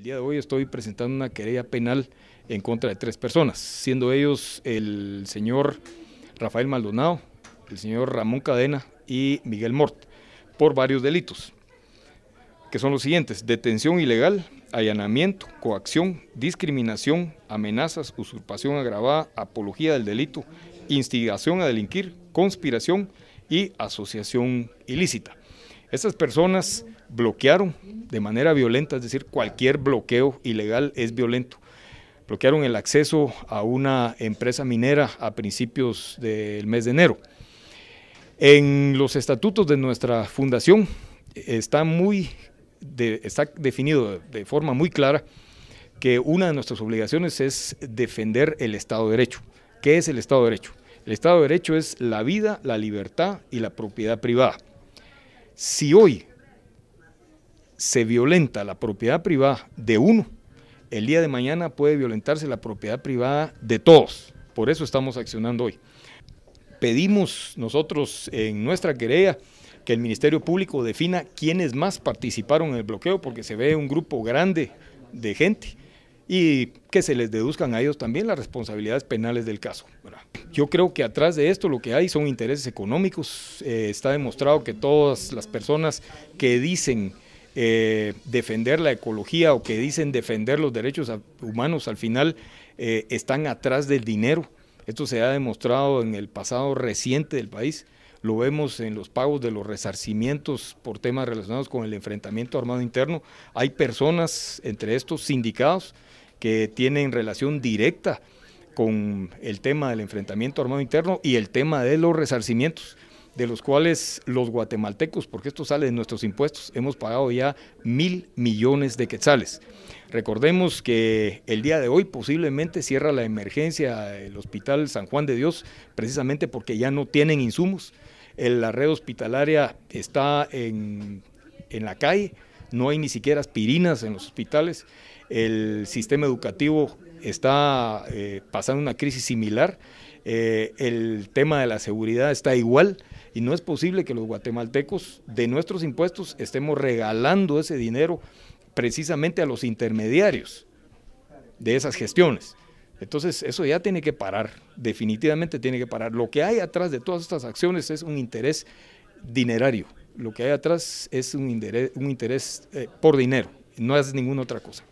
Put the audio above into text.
El día de hoy estoy presentando una querella penal en contra de tres personas, siendo ellos el señor Rafael Maldonado, el señor Ramón Cadena y Miguel Mort, por varios delitos, que son los siguientes, detención ilegal, allanamiento, coacción, discriminación, amenazas, usurpación agravada, apología del delito, instigación a delinquir, conspiración y asociación ilícita. Estas personas bloquearon de manera violenta, es decir, cualquier bloqueo ilegal es violento. Bloquearon el acceso a una empresa minera a principios del mes de enero. En los estatutos de nuestra fundación está, muy está definido de forma muy clara que una de nuestras obligaciones es defender el Estado de Derecho. ¿Qué es el Estado de Derecho? El Estado de Derecho es la vida, la libertad y la propiedad privada. Si hoy se violenta la propiedad privada de uno, el día de mañana puede violentarse la propiedad privada de todos. Por eso estamos accionando hoy. Pedimos nosotros en nuestra querella que el Ministerio Público defina quiénes más participaron en el bloqueo, porque se ve un grupo grande de gente y que se les deduzcan a ellos también las responsabilidades penales del caso. Yo creo que atrás de esto lo que hay son intereses económicos. Eh, está demostrado que todas las personas que dicen eh, defender la ecología o que dicen defender los derechos humanos, al final eh, están atrás del dinero. Esto se ha demostrado en el pasado reciente del país. Lo vemos en los pagos de los resarcimientos por temas relacionados con el enfrentamiento armado interno. Hay personas entre estos sindicados que tienen relación directa con el tema del enfrentamiento armado interno y el tema de los resarcimientos de los cuales los guatemaltecos, porque esto sale de nuestros impuestos, hemos pagado ya mil millones de quetzales. Recordemos que el día de hoy posiblemente cierra la emergencia el Hospital San Juan de Dios, precisamente porque ya no tienen insumos. La red hospitalaria está en, la calle, no hay ni siquiera aspirinas en los hospitales. El sistema educativo está eh, pasando una crisis similar. Eh, el tema de la seguridad está igual. Y no es posible que los guatemaltecos de nuestros impuestos estemos regalando ese dinero precisamente a los intermediarios de esas gestiones. Entonces eso ya tiene que parar, definitivamente tiene que parar. Lo que hay atrás de todas estas acciones es un interés dinerario, lo que hay atrás es un interés, eh, por dinero, no es ninguna otra cosa.